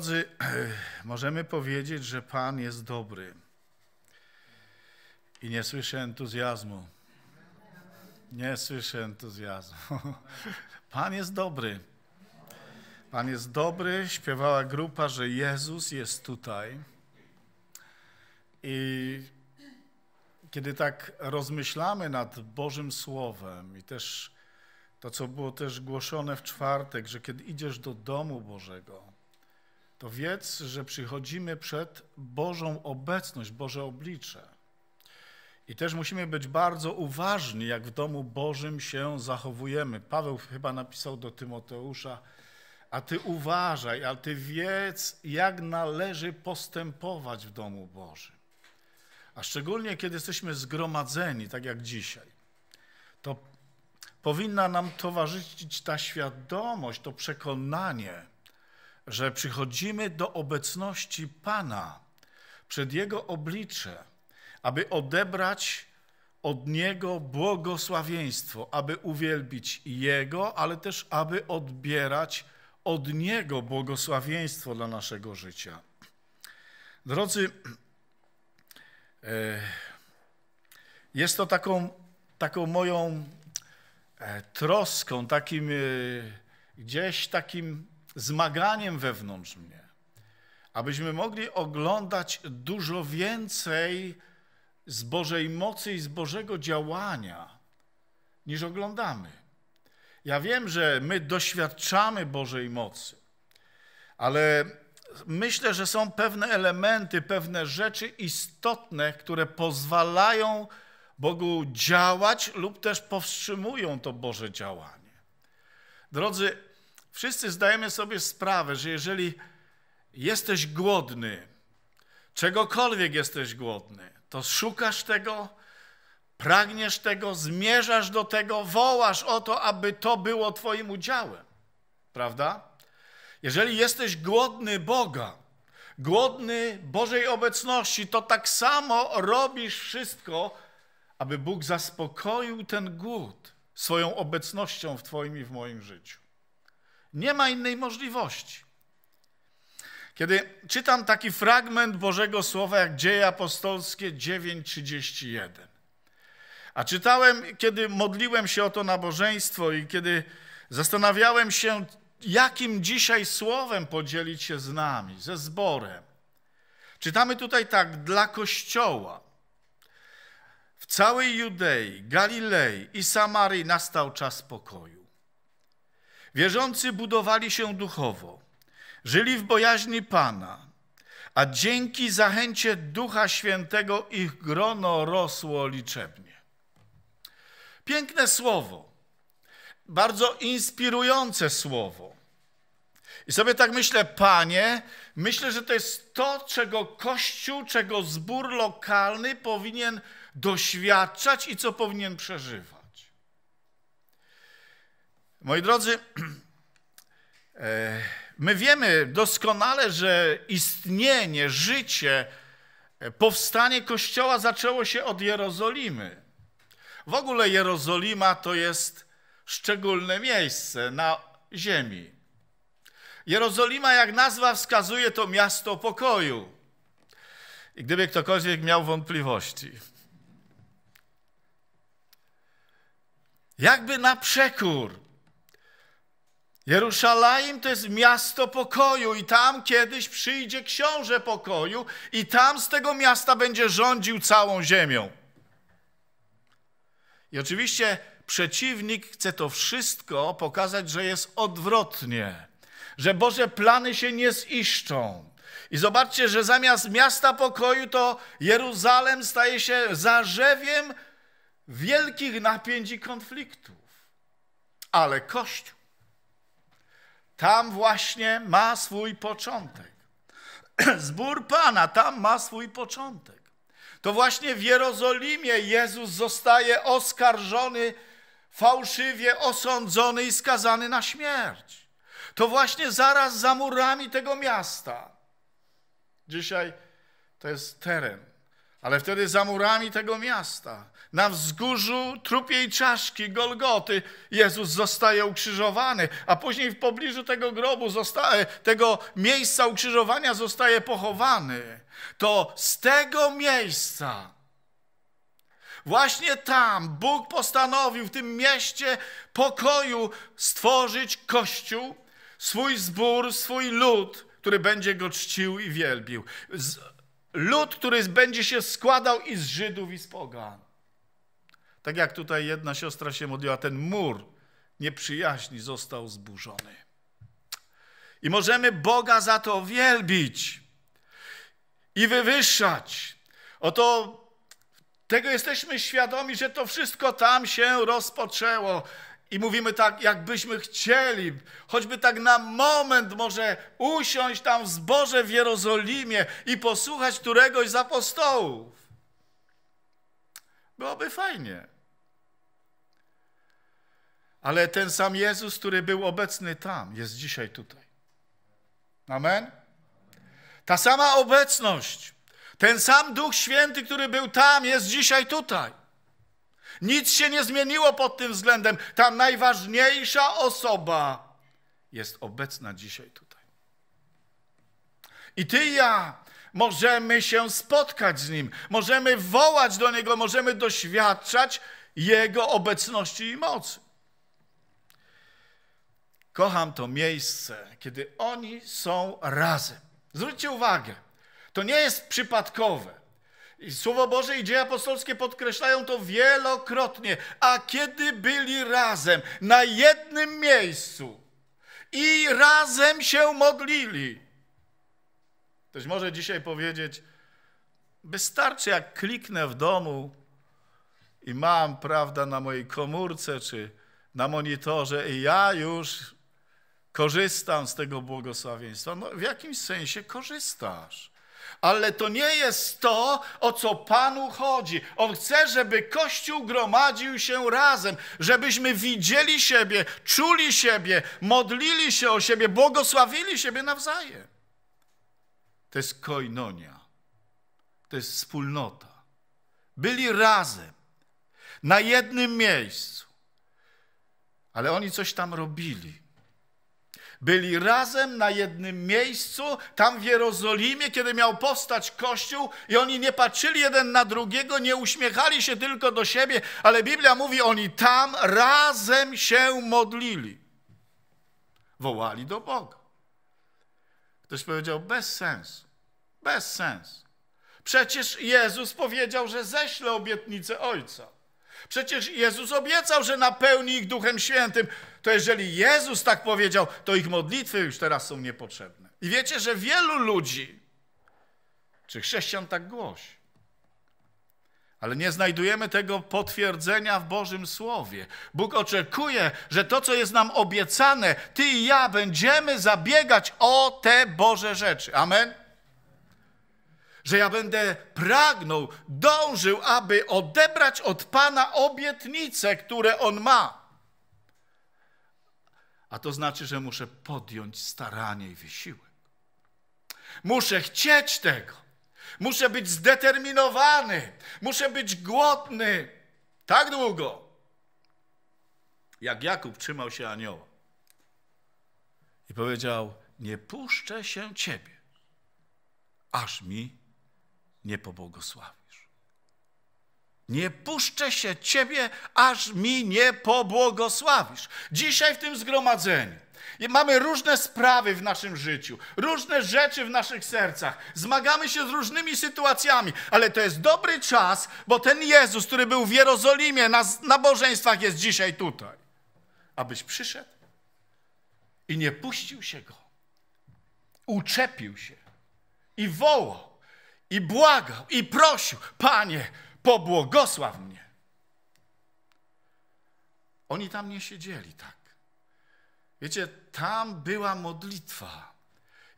drodzy, możemy powiedzieć, że Pan jest dobry. I nie słyszę entuzjazmu. Nie słyszę entuzjazmu. Pan jest dobry. Pan jest dobry. Śpiewała grupa, że Jezus jest tutaj. I kiedy tak rozmyślamy nad Bożym Słowem i też to, co było też głoszone w czwartek, że kiedy idziesz do domu Bożego, to wiedz, że przychodzimy przed Bożą obecność, Boże oblicze. I też musimy być bardzo uważni, jak w domu Bożym się zachowujemy. Paweł chyba napisał do Tymoteusza, a ty uważaj, a ty wiedz, jak należy postępować w domu Bożym. A szczególnie, kiedy jesteśmy zgromadzeni, tak jak dzisiaj, to powinna nam towarzyszyć ta świadomość, to przekonanie, że przychodzimy do obecności Pana, przed Jego oblicze, aby odebrać od Niego błogosławieństwo, aby uwielbić Jego, ale też aby odbierać od Niego błogosławieństwo dla naszego życia. Drodzy, e, jest to taką, taką moją e, troską, takim e, gdzieś takim zmaganiem wewnątrz mnie, abyśmy mogli oglądać dużo więcej z Bożej mocy i z Bożego działania, niż oglądamy. Ja wiem, że my doświadczamy Bożej mocy, ale myślę, że są pewne elementy, pewne rzeczy istotne, które pozwalają Bogu działać lub też powstrzymują to Boże działanie. Drodzy, Wszyscy zdajemy sobie sprawę, że jeżeli jesteś głodny, czegokolwiek jesteś głodny, to szukasz tego, pragniesz tego, zmierzasz do tego, wołasz o to, aby to było Twoim udziałem. Prawda? Jeżeli jesteś głodny Boga, głodny Bożej obecności, to tak samo robisz wszystko, aby Bóg zaspokoił ten głód swoją obecnością w Twoim i w moim życiu. Nie ma innej możliwości. Kiedy czytam taki fragment Bożego Słowa jak Dzieje Apostolskie 9:31. A czytałem, kiedy modliłem się o to nabożeństwo i kiedy zastanawiałem się, jakim dzisiaj słowem podzielić się z nami, ze zborem. Czytamy tutaj tak, dla Kościoła. W całej Judei, Galilei i Samarii nastał czas pokoju. Wierzący budowali się duchowo, żyli w bojaźni Pana, a dzięki zachęcie Ducha Świętego ich grono rosło liczebnie. Piękne słowo, bardzo inspirujące słowo. I sobie tak myślę, panie, myślę, że to jest to, czego Kościół, czego zbór lokalny powinien doświadczać i co powinien przeżywać. Moi drodzy, e, my wiemy doskonale, że istnienie, życie, e, powstanie Kościoła zaczęło się od Jerozolimy. W ogóle Jerozolima to jest szczególne miejsce na ziemi. Jerozolima, jak nazwa wskazuje, to miasto pokoju. I gdyby ktokolwiek miał wątpliwości, jakby na przekór Jeruszalaim to jest miasto pokoju i tam kiedyś przyjdzie książę pokoju i tam z tego miasta będzie rządził całą ziemią. I oczywiście przeciwnik chce to wszystko pokazać, że jest odwrotnie, że Boże plany się nie ziszczą. I zobaczcie, że zamiast miasta pokoju to Jeruzalem staje się zarzewiem wielkich napięć i konfliktów. Ale Kościół tam właśnie ma swój początek. Zbór Pana tam ma swój początek. To właśnie w Jerozolimie Jezus zostaje oskarżony, fałszywie osądzony i skazany na śmierć. To właśnie zaraz za murami tego miasta. Dzisiaj to jest teren ale wtedy za murami tego miasta, na wzgórzu trupiej czaszki Golgoty, Jezus zostaje ukrzyżowany, a później w pobliżu tego grobu, zostaje, tego miejsca ukrzyżowania zostaje pochowany. To z tego miejsca, właśnie tam, Bóg postanowił w tym mieście pokoju stworzyć Kościół, swój zbór, swój lud, który będzie go czcił i wielbił. Lud, który będzie się składał i z Żydów, i z Pogan. Tak jak tutaj jedna siostra się modliła, ten mur nieprzyjaźni został zburzony. I możemy Boga za to wielbić i wywyższać. Oto tego jesteśmy świadomi, że to wszystko tam się rozpoczęło. I mówimy tak, jakbyśmy chcieli, choćby tak na moment może usiąść tam w zboże w Jerozolimie i posłuchać któregoś z apostołów. Byłoby fajnie. Ale ten sam Jezus, który był obecny tam, jest dzisiaj tutaj. Amen? Ta sama obecność, ten sam Duch Święty, który był tam, jest dzisiaj tutaj. Nic się nie zmieniło pod tym względem. Ta najważniejsza osoba jest obecna dzisiaj tutaj. I ty i ja możemy się spotkać z Nim, możemy wołać do Niego, możemy doświadczać Jego obecności i mocy. Kocham to miejsce, kiedy oni są razem. Zwróćcie uwagę, to nie jest przypadkowe. Słowo Boże i dzieje apostolskie podkreślają to wielokrotnie. A kiedy byli razem na jednym miejscu i razem się modlili. Ktoś może dzisiaj powiedzieć, wystarczy jak kliknę w domu i mam, prawda, na mojej komórce czy na monitorze i ja już korzystam z tego błogosławieństwa. No, w jakimś sensie korzystasz ale to nie jest to, o co Panu chodzi. On chce, żeby Kościół gromadził się razem, żebyśmy widzieli siebie, czuli siebie, modlili się o siebie, błogosławili siebie nawzajem. To jest koinonia, to jest wspólnota. Byli razem, na jednym miejscu, ale oni coś tam robili byli razem na jednym miejscu, tam w Jerozolimie, kiedy miał powstać Kościół i oni nie patrzyli jeden na drugiego, nie uśmiechali się tylko do siebie, ale Biblia mówi, oni tam razem się modlili. Wołali do Boga. Ktoś powiedział, bez sensu, bez sensu. Przecież Jezus powiedział, że ześle obietnicę Ojca. Przecież Jezus obiecał, że napełni ich Duchem Świętym to jeżeli Jezus tak powiedział, to ich modlitwy już teraz są niepotrzebne. I wiecie, że wielu ludzi, czy chrześcijan tak głosi, ale nie znajdujemy tego potwierdzenia w Bożym Słowie. Bóg oczekuje, że to, co jest nam obiecane, ty i ja będziemy zabiegać o te Boże rzeczy. Amen. Że ja będę pragnął, dążył, aby odebrać od Pana obietnice, które On ma. A to znaczy, że muszę podjąć staranie i wysiłek. Muszę chcieć tego. Muszę być zdeterminowany. Muszę być głodny. Tak długo, jak Jakub trzymał się anioła i powiedział: Nie puszczę się ciebie, aż mi nie pobłogosławi. Nie puszczę się Ciebie, aż mi nie pobłogosławisz. Dzisiaj w tym zgromadzeniu mamy różne sprawy w naszym życiu, różne rzeczy w naszych sercach, zmagamy się z różnymi sytuacjami, ale to jest dobry czas, bo ten Jezus, który był w Jerozolimie, na nabożeństwach jest dzisiaj tutaj. Abyś przyszedł i nie puścił się Go, uczepił się i wołał, i błagał, i prosił, Panie, pobłogosław mnie. Oni tam nie siedzieli tak. Wiecie, tam była modlitwa.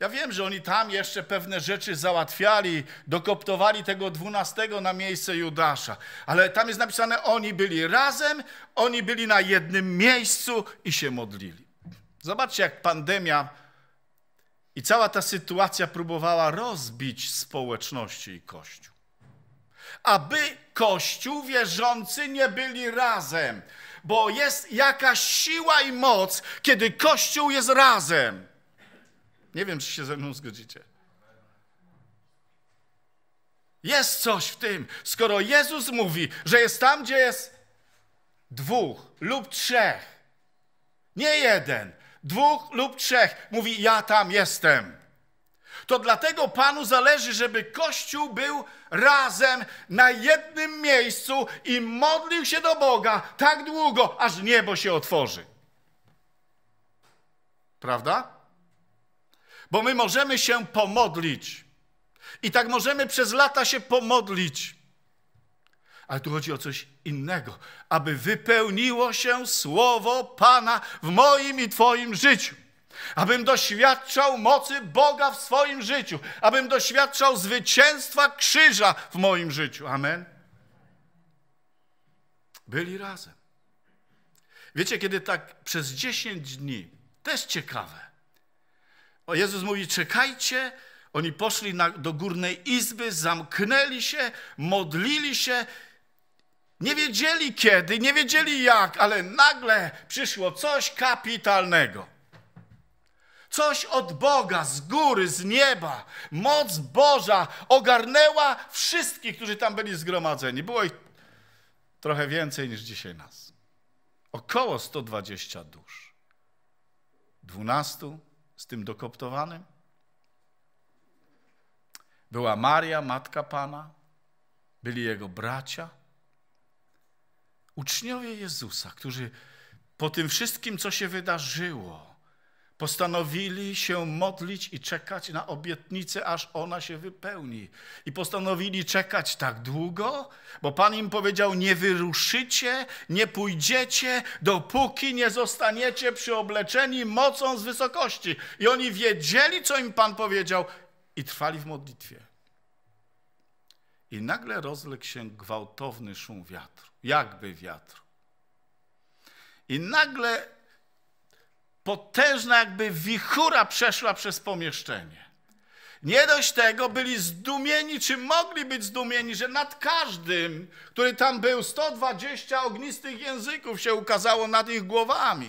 Ja wiem, że oni tam jeszcze pewne rzeczy załatwiali, dokoptowali tego dwunastego na miejsce Judasza, ale tam jest napisane, oni byli razem, oni byli na jednym miejscu i się modlili. Zobaczcie, jak pandemia i cała ta sytuacja próbowała rozbić społeczności i Kościół aby Kościół wierzący nie byli razem, bo jest jakaś siła i moc, kiedy Kościół jest razem. Nie wiem, czy się ze mną zgodzicie. Jest coś w tym, skoro Jezus mówi, że jest tam, gdzie jest dwóch lub trzech, nie jeden, dwóch lub trzech, mówi: Ja tam jestem. To dlatego Panu zależy, żeby Kościół był razem na jednym miejscu i modlił się do Boga tak długo, aż niebo się otworzy. Prawda? Bo my możemy się pomodlić. I tak możemy przez lata się pomodlić. Ale tu chodzi o coś innego, aby wypełniło się słowo Pana w moim i Twoim życiu abym doświadczał mocy Boga w swoim życiu, abym doświadczał zwycięstwa krzyża w moim życiu. Amen. Byli razem. Wiecie, kiedy tak przez 10 dni, też ciekawe. O Jezus mówi: czekajcie. Oni poszli na, do górnej izby, zamknęli się, modlili się. Nie wiedzieli kiedy, nie wiedzieli jak, ale nagle przyszło coś kapitalnego. Coś od Boga, z góry, z nieba. Moc Boża ogarnęła wszystkich, którzy tam byli zgromadzeni. Było ich trochę więcej niż dzisiaj nas. Około 120 dusz. 12 z tym dokoptowanym. Była Maria, matka Pana, byli jego bracia. Uczniowie Jezusa, którzy po tym wszystkim, co się wydarzyło, Postanowili się modlić i czekać na obietnicę, aż ona się wypełni. I postanowili czekać tak długo, bo Pan im powiedział: Nie wyruszycie, nie pójdziecie, dopóki nie zostaniecie przyobleczeni mocą z wysokości. I oni wiedzieli, co im Pan powiedział, i trwali w modlitwie. I nagle rozległ się gwałtowny szum wiatru, jakby wiatr. I nagle potężna jakby wichura przeszła przez pomieszczenie. Nie dość tego, byli zdumieni, czy mogli być zdumieni, że nad każdym, który tam był, 120 ognistych języków się ukazało nad ich głowami.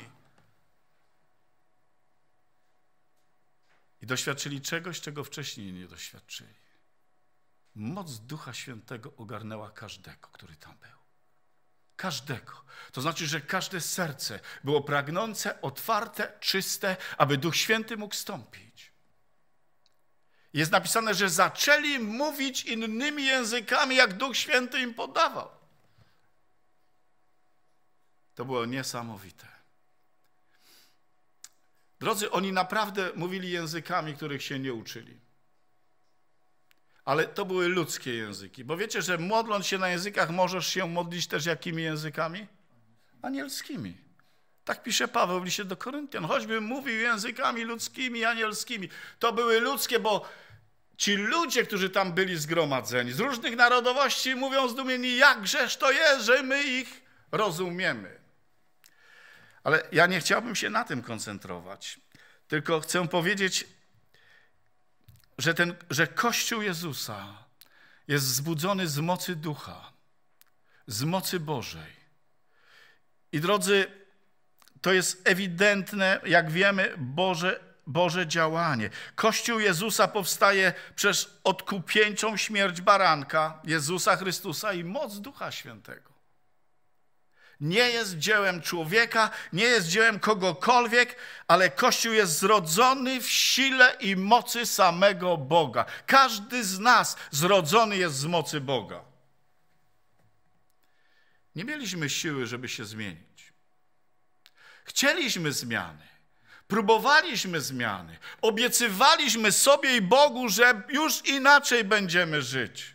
I doświadczyli czegoś, czego wcześniej nie doświadczyli. Moc Ducha Świętego ogarnęła każdego, który tam był. Każdego. To znaczy, że każde serce było pragnące, otwarte, czyste, aby Duch Święty mógł stąpić. Jest napisane, że zaczęli mówić innymi językami, jak Duch Święty im podawał. To było niesamowite. Drodzy, oni naprawdę mówili językami, których się nie uczyli ale to były ludzkie języki. Bo wiecie, że modląc się na językach, możesz się modlić też jakimi językami? Anielskimi. Tak pisze Paweł w liście do Koryntian. Choćby mówił językami ludzkimi, anielskimi. To były ludzkie, bo ci ludzie, którzy tam byli zgromadzeni, z różnych narodowości, mówią zdumieni, jakżeż to jest, że my ich rozumiemy. Ale ja nie chciałbym się na tym koncentrować, tylko chcę powiedzieć że, ten, że Kościół Jezusa jest zbudzony z mocy ducha, z mocy Bożej. I drodzy, to jest ewidentne, jak wiemy, Boże, Boże działanie. Kościół Jezusa powstaje przez odkupięcią śmierć baranka Jezusa Chrystusa i moc Ducha Świętego nie jest dziełem człowieka, nie jest dziełem kogokolwiek, ale Kościół jest zrodzony w sile i mocy samego Boga. Każdy z nas zrodzony jest z mocy Boga. Nie mieliśmy siły, żeby się zmienić. Chcieliśmy zmiany. Próbowaliśmy zmiany, obiecywaliśmy sobie i Bogu, że już inaczej będziemy żyć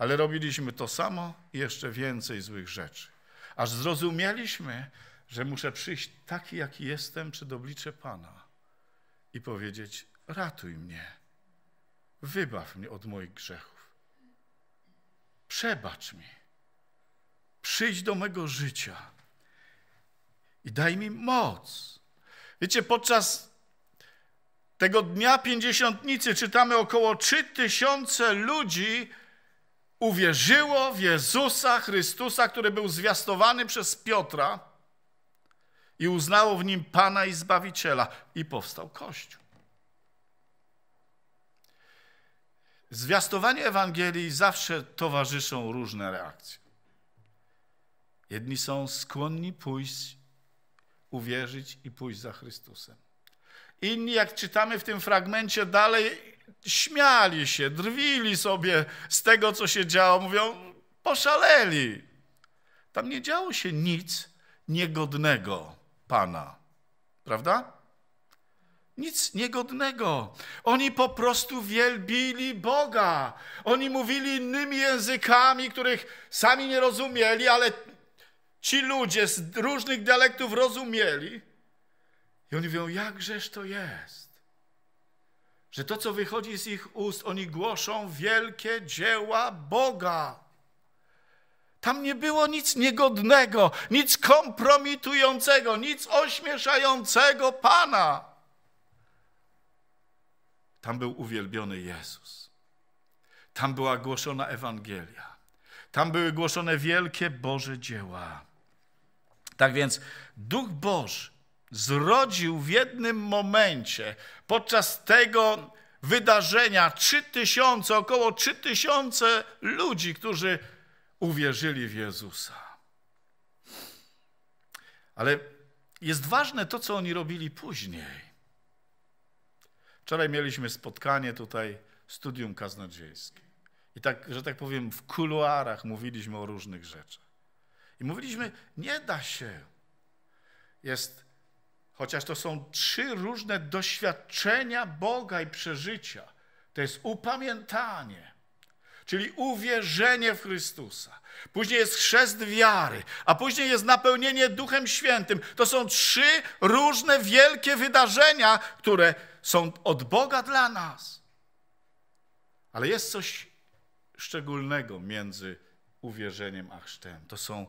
ale robiliśmy to samo i jeszcze więcej złych rzeczy. Aż zrozumieliśmy, że muszę przyjść taki, jaki jestem, przed oblicze Pana i powiedzieć: ratuj mnie, wybaw mnie od moich grzechów, przebacz mi, przyjdź do mego życia i daj mi moc. Wiecie, podczas tego dnia pięćdziesiątnicy czytamy około trzy tysiące ludzi uwierzyło w Jezusa Chrystusa, który był zwiastowany przez Piotra i uznało w nim Pana i Zbawiciela i powstał Kościół. Zwiastowanie Ewangelii zawsze towarzyszą różne reakcje. Jedni są skłonni pójść, uwierzyć i pójść za Chrystusem. Inni, jak czytamy w tym fragmencie dalej, śmiali się, drwili sobie z tego, co się działo, mówią, poszaleli. Tam nie działo się nic niegodnego Pana, prawda? Nic niegodnego. Oni po prostu wielbili Boga. Oni mówili innymi językami, których sami nie rozumieli, ale ci ludzie z różnych dialektów rozumieli. I oni mówią, jakżeż to jest że to, co wychodzi z ich ust, oni głoszą wielkie dzieła Boga. Tam nie było nic niegodnego, nic kompromitującego, nic ośmieszającego Pana. Tam był uwielbiony Jezus. Tam była głoszona Ewangelia. Tam były głoszone wielkie Boże dzieła. Tak więc Duch Boży zrodził w jednym momencie podczas tego wydarzenia 3000, około 3000 ludzi, którzy uwierzyli w Jezusa. Ale jest ważne to, co oni robili później. Wczoraj mieliśmy spotkanie tutaj, studium kaznodziejskie. I tak, że tak powiem, w kuluarach mówiliśmy o różnych rzeczach. I mówiliśmy, nie da się. Jest Chociaż to są trzy różne doświadczenia Boga i przeżycia. To jest upamiętanie, czyli uwierzenie w Chrystusa. Później jest chrzest wiary, a później jest napełnienie Duchem Świętym. To są trzy różne wielkie wydarzenia, które są od Boga dla nas. Ale jest coś szczególnego między uwierzeniem a chrztem. To są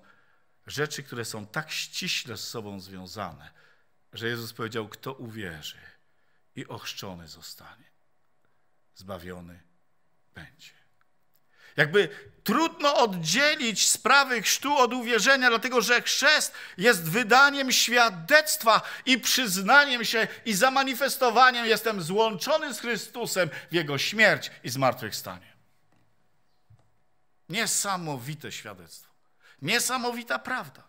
rzeczy, które są tak ściśle z sobą związane, że Jezus powiedział, kto uwierzy i ochrzczony zostanie, zbawiony będzie. Jakby trudno oddzielić sprawy chrztu od uwierzenia, dlatego że chrzest jest wydaniem świadectwa i przyznaniem się i zamanifestowaniem jestem złączony z Chrystusem w Jego śmierć i zmartwychwstanie. Niesamowite świadectwo. Niesamowita prawda.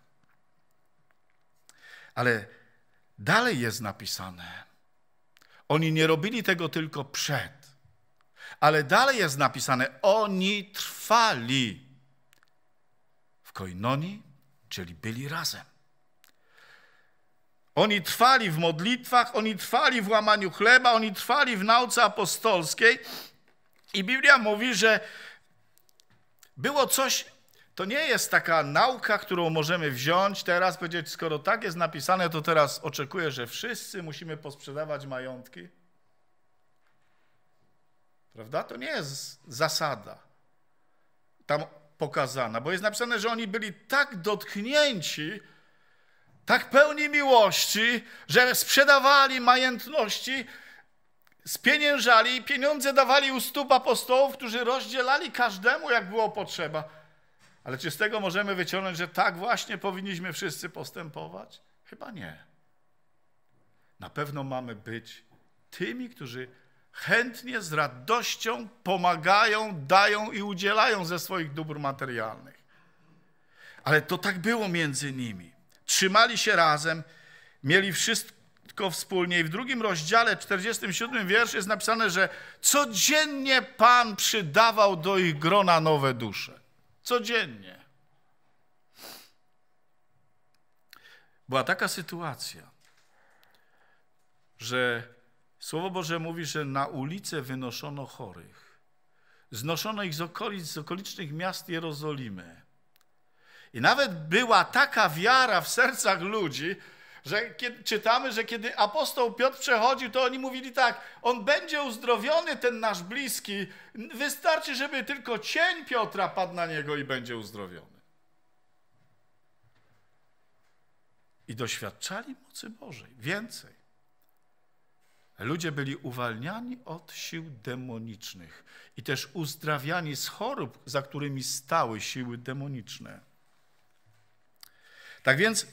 Ale Dalej jest napisane. Oni nie robili tego tylko przed, ale dalej jest napisane, oni trwali w koinonii, czyli byli razem. Oni trwali w modlitwach, oni trwali w łamaniu chleba, oni trwali w nauce apostolskiej. I Biblia mówi, że było coś to nie jest taka nauka, którą możemy wziąć teraz, powiedzieć, skoro tak jest napisane, to teraz oczekuję, że wszyscy musimy posprzedawać majątki. Prawda? To nie jest zasada tam pokazana, bo jest napisane, że oni byli tak dotknięci, tak pełni miłości, że sprzedawali majątności, spieniężali i pieniądze dawali u stóp apostołów, którzy rozdzielali każdemu, jak było potrzeba. Ale czy z tego możemy wyciągnąć, że tak właśnie powinniśmy wszyscy postępować? Chyba nie. Na pewno mamy być tymi, którzy chętnie, z radością pomagają, dają i udzielają ze swoich dóbr materialnych. Ale to tak było między nimi. Trzymali się razem, mieli wszystko wspólnie. I w drugim rozdziale, 47 wiersz jest napisane, że codziennie Pan przydawał do ich grona nowe dusze. Codziennie. Była taka sytuacja, że Słowo Boże mówi, że na ulicę wynoszono chorych. Znoszono ich z okolic, z okolicznych miast Jerozolimy. I nawet była taka wiara w sercach ludzi, że kiedy, czytamy, że kiedy apostoł Piotr przechodził, to oni mówili tak, on będzie uzdrowiony, ten nasz bliski, wystarczy, żeby tylko cień Piotra padł na niego i będzie uzdrowiony. I doświadczali mocy Bożej. Więcej. Ludzie byli uwalniani od sił demonicznych i też uzdrawiani z chorób, za którymi stały siły demoniczne. Tak więc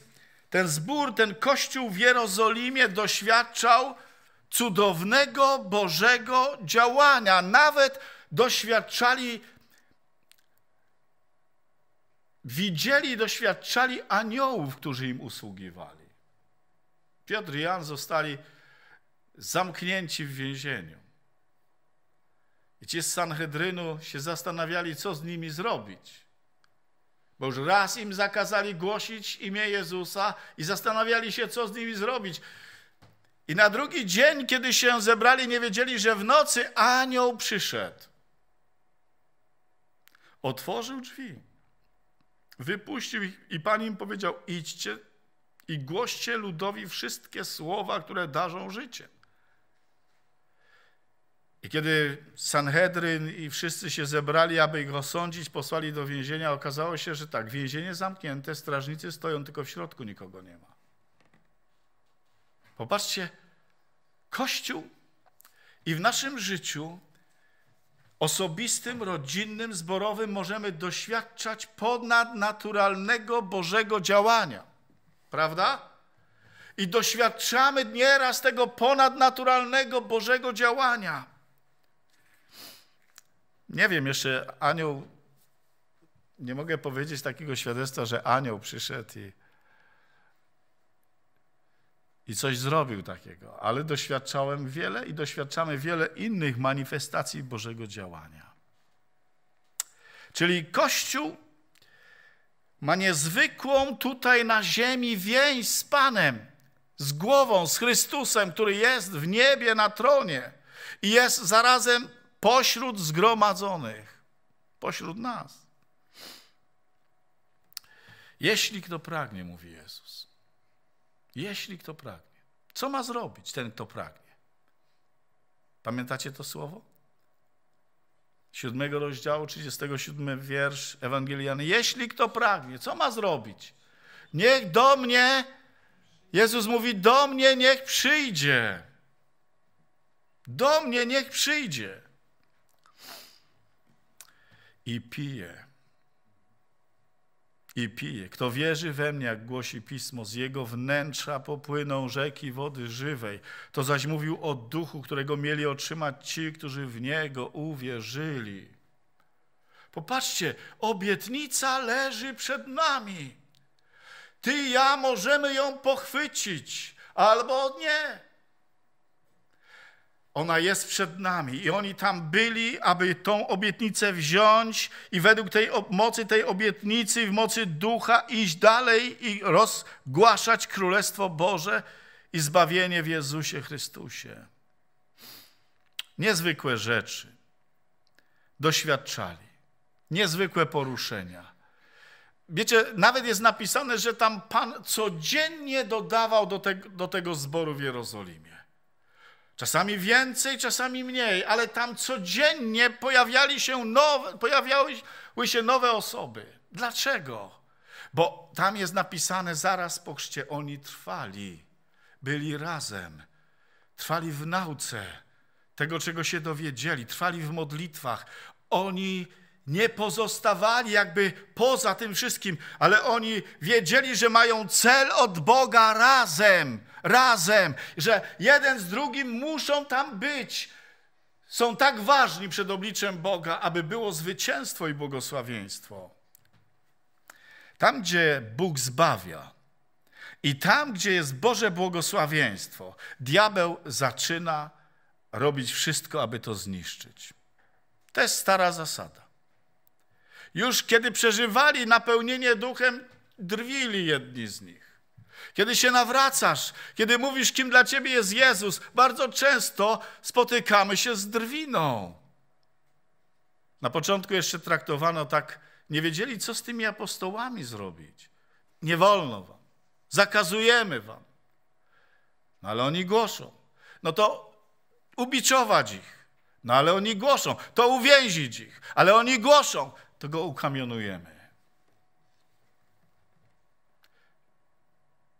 ten zbór, ten kościół w Jerozolimie doświadczał cudownego Bożego działania. Nawet doświadczali, widzieli, doświadczali aniołów, którzy im usługiwali. Piotr i Jan zostali zamknięci w więzieniu. I ci z Sanhedrynu się zastanawiali, co z nimi zrobić. Bo już raz im zakazali głosić imię Jezusa i zastanawiali się, co z nimi zrobić. I na drugi dzień, kiedy się zebrali, nie wiedzieli, że w nocy anioł przyszedł. Otworzył drzwi, wypuścił ich i Pan im powiedział: idźcie i głoście ludowi wszystkie słowa, które darzą życie. I kiedy Sanhedryn i wszyscy się zebrali, aby ich osądzić, posłali do więzienia, okazało się, że tak, więzienie zamknięte, strażnicy stoją, tylko w środku nikogo nie ma. Popatrzcie, Kościół i w naszym życiu osobistym, rodzinnym, zborowym możemy doświadczać ponadnaturalnego Bożego działania. Prawda? I doświadczamy nieraz tego ponadnaturalnego Bożego działania. Nie wiem, jeszcze anioł, nie mogę powiedzieć takiego świadectwa, że anioł przyszedł i, i coś zrobił takiego, ale doświadczałem wiele i doświadczamy wiele innych manifestacji Bożego działania. Czyli Kościół ma niezwykłą tutaj na ziemi więź z Panem, z głową, z Chrystusem, który jest w niebie na tronie i jest zarazem pośród zgromadzonych, pośród nas. Jeśli kto pragnie, mówi Jezus. Jeśli kto pragnie. Co ma zrobić ten, kto pragnie? Pamiętacie to słowo? 7 rozdziału, 37 wiersz Ewangelii Jeśli kto pragnie, co ma zrobić? Niech do mnie, Jezus mówi, do mnie niech przyjdzie. Do mnie niech przyjdzie i pije. I pije. Kto wierzy we mnie, jak głosi pismo, z jego wnętrza popłyną rzeki wody żywej. To zaś mówił o duchu, którego mieli otrzymać ci, którzy w niego uwierzyli. Popatrzcie, obietnica leży przed nami. Ty i ja możemy ją pochwycić, albo nie. Ona jest przed nami i oni tam byli, aby tą obietnicę wziąć i według tej mocy, tej obietnicy, w mocy ducha iść dalej i rozgłaszać Królestwo Boże i zbawienie w Jezusie Chrystusie. Niezwykłe rzeczy doświadczali, niezwykłe poruszenia. Wiecie, nawet jest napisane, że tam Pan codziennie dodawał do, te, do tego zboru w Jerozolimie. Czasami więcej, czasami mniej, ale tam codziennie pojawiali się nowe, pojawiały się nowe osoby. Dlaczego? Bo tam jest napisane zaraz po chrzcie oni trwali, byli razem, trwali w nauce tego, czego się dowiedzieli, trwali w modlitwach. Oni nie pozostawali jakby poza tym wszystkim, ale oni wiedzieli, że mają cel od Boga razem, razem, że jeden z drugim muszą tam być. Są tak ważni przed obliczem Boga, aby było zwycięstwo i błogosławieństwo. Tam, gdzie Bóg zbawia i tam, gdzie jest Boże błogosławieństwo, diabeł zaczyna robić wszystko, aby to zniszczyć. To jest stara zasada już kiedy przeżywali napełnienie duchem, drwili jedni z nich. Kiedy się nawracasz, kiedy mówisz, kim dla ciebie jest Jezus, bardzo często spotykamy się z drwiną. Na początku jeszcze traktowano tak, nie wiedzieli, co z tymi apostołami zrobić. Nie wolno wam, zakazujemy wam. No ale oni głoszą. No to ubiczować ich. No ale oni głoszą. To uwięzić ich. Ale oni głoszą to go ukamionujemy.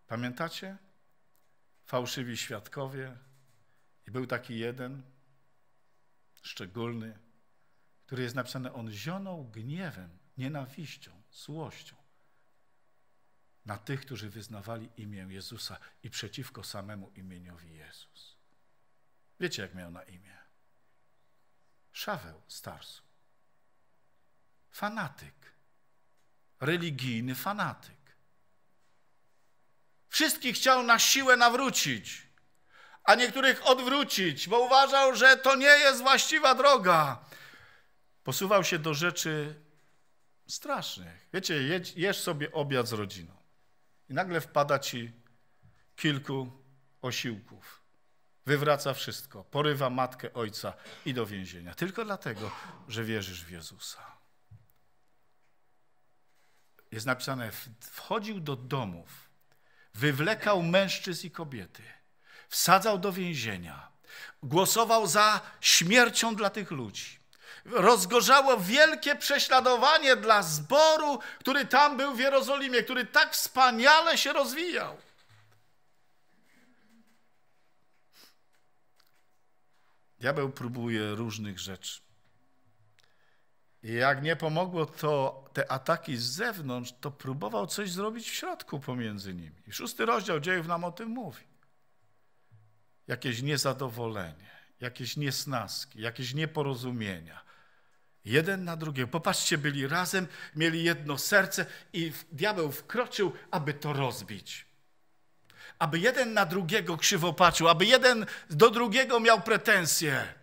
Pamiętacie? Fałszywi świadkowie. I był taki jeden, szczególny, który jest napisany, on zionął gniewem, nienawiścią, złością na tych, którzy wyznawali imię Jezusa i przeciwko samemu imieniowi Jezus. Wiecie, jak miał na imię? Szaweł Starsu fanatyk. Religijny fanatyk. Wszystkich chciał na siłę nawrócić, a niektórych odwrócić, bo uważał, że to nie jest właściwa droga. Posuwał się do rzeczy strasznych. Wiecie, jedź, jesz sobie obiad z rodziną i nagle wpada ci kilku osiłków. Wywraca wszystko, porywa matkę, ojca i do więzienia. Tylko dlatego, że wierzysz w Jezusa jest napisane, wchodził do domów, wywlekał mężczyzn i kobiety, wsadzał do więzienia, głosował za śmiercią dla tych ludzi. Rozgorzało wielkie prześladowanie dla zboru, który tam był w Jerozolimie, który tak wspaniale się rozwijał. Diabeł próbuje różnych rzeczy. Jak nie pomogło to te ataki z zewnątrz, to próbował coś zrobić w środku pomiędzy nimi. szósty rozdział dziejów nam o tym mówi. Jakieś niezadowolenie, jakieś niesnaski, jakieś nieporozumienia. Jeden na drugiego. Popatrzcie, byli razem, mieli jedno serce i diabeł wkroczył, aby to rozbić aby jeden na drugiego krzywo patrzył, aby jeden do drugiego miał pretensje.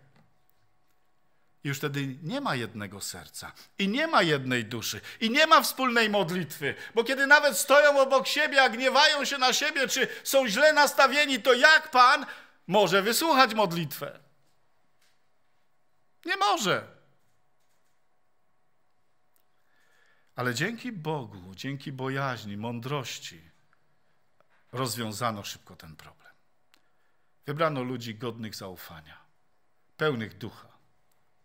Już wtedy nie ma jednego serca i nie ma jednej duszy i nie ma wspólnej modlitwy, bo kiedy nawet stoją obok siebie, a gniewają się na siebie, czy są źle nastawieni, to jak Pan może wysłuchać modlitwę? Nie może. Ale dzięki Bogu, dzięki bojaźni, mądrości rozwiązano szybko ten problem. Wybrano ludzi godnych zaufania, pełnych ducha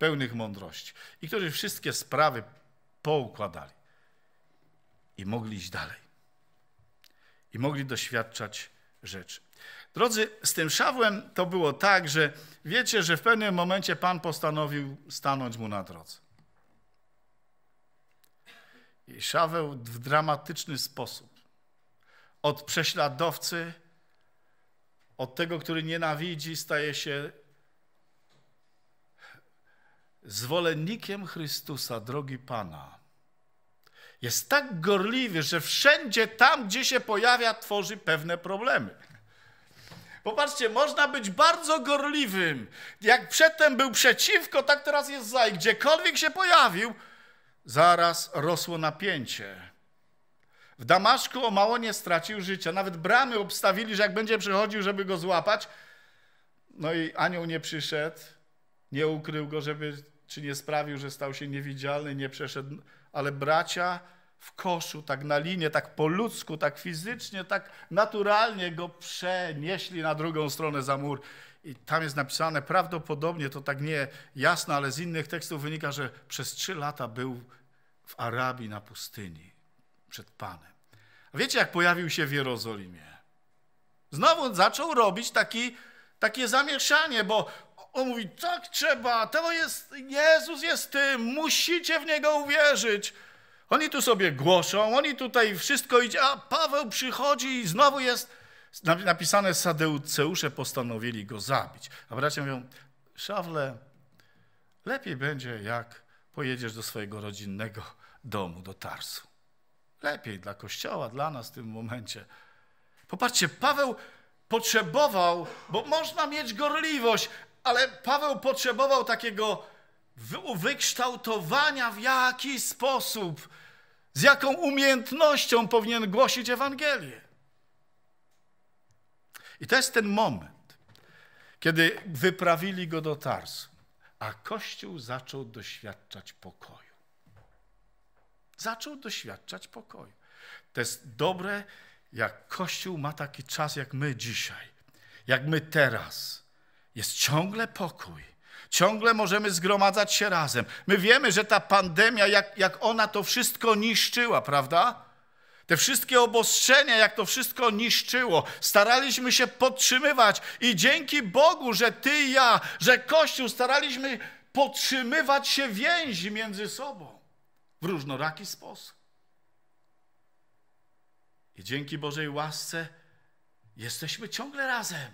pełnych mądrości i którzy wszystkie sprawy poukładali i mogli iść dalej. I mogli doświadczać rzeczy. Drodzy, z tym Szawłem to było tak, że wiecie, że w pewnym momencie Pan postanowił stanąć mu na drodze. I Szaweł w dramatyczny sposób od prześladowcy, od tego, który nienawidzi, staje się zwolennikiem Chrystusa, drogi Pana, jest tak gorliwy, że wszędzie tam, gdzie się pojawia, tworzy pewne problemy. Popatrzcie, można być bardzo gorliwym. Jak przedtem był przeciwko, tak teraz jest za. I gdziekolwiek się pojawił, zaraz rosło napięcie. W Damaszku o mało nie stracił życia. Nawet bramy obstawili, że jak będzie przychodził, żeby go złapać, no i anioł nie przyszedł, nie ukrył go, żeby czy nie sprawił, że stał się niewidzialny, nie przeszedł, ale bracia w koszu, tak na linię, tak po ludzku, tak fizycznie, tak naturalnie go przenieśli na drugą stronę za mur. I tam jest napisane, prawdopodobnie to tak nie jasno, ale z innych tekstów wynika, że przez trzy lata był w Arabii na pustyni przed Panem. A wiecie, jak pojawił się w Jerozolimie? Znowu zaczął robić taki, takie zamieszanie, bo on mówi, tak trzeba, to jest, Jezus jest tym, musicie w Niego uwierzyć. Oni tu sobie głoszą, oni tutaj wszystko idzie, a Paweł przychodzi i znowu jest napisane, Sadeuceusze postanowili go zabić. A bracia mówią, Szawle, lepiej będzie, jak pojedziesz do swojego rodzinnego domu, do Tarsu. Lepiej dla Kościoła, dla nas w tym momencie. Popatrzcie, Paweł potrzebował, bo można mieć gorliwość, ale Paweł potrzebował takiego wykształtowania, w jaki sposób, z jaką umiejętnością powinien głosić Ewangelię. I to jest ten moment, kiedy wyprawili go do Tarsu, a Kościół zaczął doświadczać pokoju. Zaczął doświadczać pokoju. To jest dobre, jak Kościół ma taki czas, jak my dzisiaj, jak my teraz jest ciągle pokój. Ciągle możemy zgromadzać się razem. My wiemy, że ta pandemia, jak, jak ona to wszystko niszczyła, prawda? Te wszystkie obostrzenia, jak to wszystko niszczyło, staraliśmy się podtrzymywać i dzięki Bogu, że Ty i ja, że Kościół, staraliśmy podtrzymywać się więzi między sobą w różnoraki sposób. I dzięki Bożej łasce jesteśmy ciągle razem.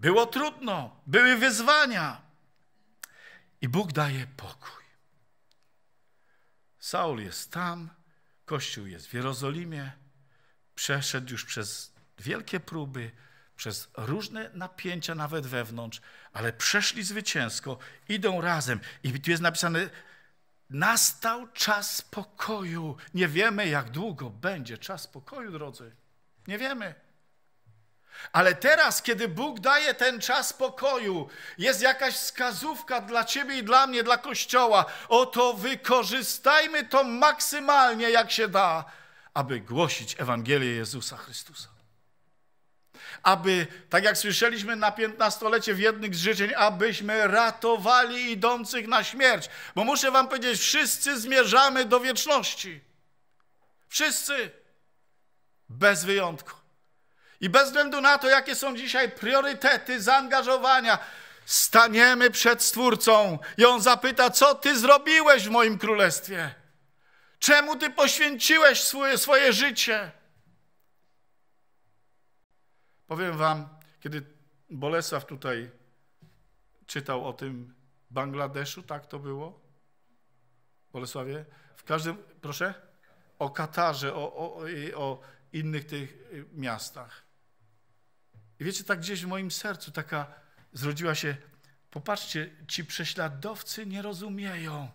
Było trudno, były wyzwania. I Bóg daje pokój. Saul jest tam, Kościół jest w Jerozolimie, przeszedł już przez wielkie próby, przez różne napięcia nawet wewnątrz, ale przeszli zwycięsko, idą razem. I tu jest napisane, nastał czas pokoju. Nie wiemy, jak długo będzie czas pokoju, drodzy. Nie wiemy. Ale teraz, kiedy Bóg daje ten czas pokoju, jest jakaś wskazówka dla ciebie i dla mnie, dla Kościoła. Oto wykorzystajmy to maksymalnie, jak się da, aby głosić Ewangelię Jezusa Chrystusa. Aby, tak jak słyszeliśmy na piętnastolecie w jednych z życzeń, abyśmy ratowali idących na śmierć. Bo muszę wam powiedzieć, wszyscy zmierzamy do wieczności. Wszyscy. Bez wyjątku. I bez względu na to, jakie są dzisiaj priorytety zaangażowania, staniemy przed Stwórcą i On zapyta, co Ty zrobiłeś w moim królestwie? Czemu Ty poświęciłeś swoje, swoje życie? Powiem Wam, kiedy Bolesław tutaj czytał o tym Bangladeszu, tak to było? Bolesławie? W każdym, proszę? O Katarze, o, o, o innych tych miastach. I wiecie, tak gdzieś w moim sercu taka zrodziła się, popatrzcie, ci prześladowcy nie rozumieją.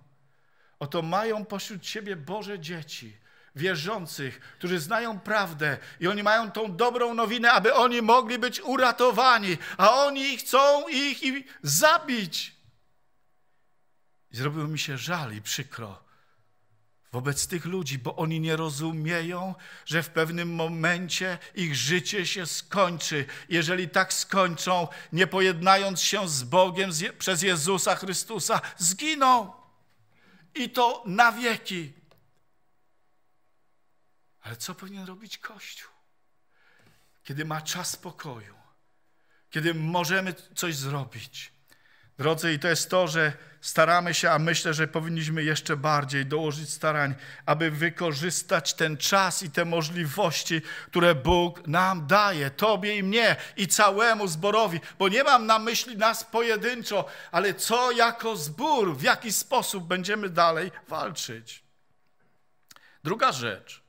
Oto mają pośród siebie Boże dzieci, wierzących, którzy znają prawdę i oni mają tą dobrą nowinę, aby oni mogli być uratowani, a oni chcą ich, zabić. I zrobiło mi się żal i przykro, wobec tych ludzi, bo oni nie rozumieją, że w pewnym momencie ich życie się skończy. Jeżeli tak skończą, nie pojednając się z Bogiem z Je przez Jezusa Chrystusa, zginą. I to na wieki. Ale co powinien robić Kościół? Kiedy ma czas pokoju, kiedy możemy coś zrobić, Drodzy, i to jest to, że staramy się, a myślę, że powinniśmy jeszcze bardziej dołożyć starań, aby wykorzystać ten czas i te możliwości, które Bóg nam daje, Tobie i mnie i całemu zborowi, bo nie mam na myśli nas pojedynczo, ale co jako zbór, w jaki sposób będziemy dalej walczyć. Druga rzecz.